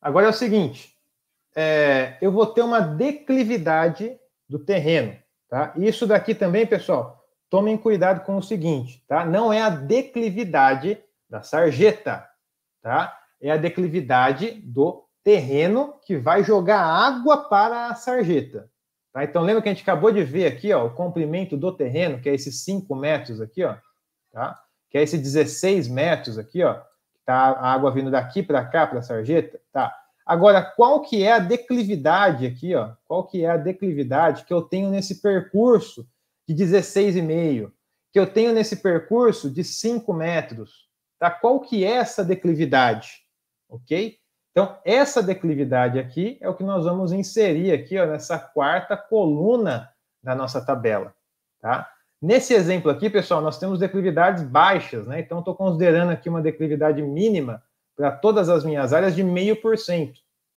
Agora é o seguinte: é, eu vou ter uma declividade do terreno. Tá? Isso daqui também, pessoal, tomem cuidado com o seguinte: tá? não é a declividade da sarjeta, tá? é a declividade do terreno que vai jogar água para a sarjeta. Tá? Então, lembra que a gente acabou de ver aqui ó, o comprimento do terreno, que é esses 5 metros aqui, ó, tá? que é esses 16 metros aqui, ó, Tá? A água vindo daqui para cá, para a sarjeta, tá? Agora, qual que é a declividade aqui, ó? Qual que é a declividade que eu tenho nesse percurso de 16,5? Que eu tenho nesse percurso de 5 metros, tá? Qual que é essa declividade, ok? Então, essa declividade aqui é o que nós vamos inserir aqui, ó, nessa quarta coluna da nossa tabela, tá? Nesse exemplo aqui, pessoal, nós temos declividades baixas, né? Então, estou considerando aqui uma declividade mínima para todas as minhas áreas de meio por cento.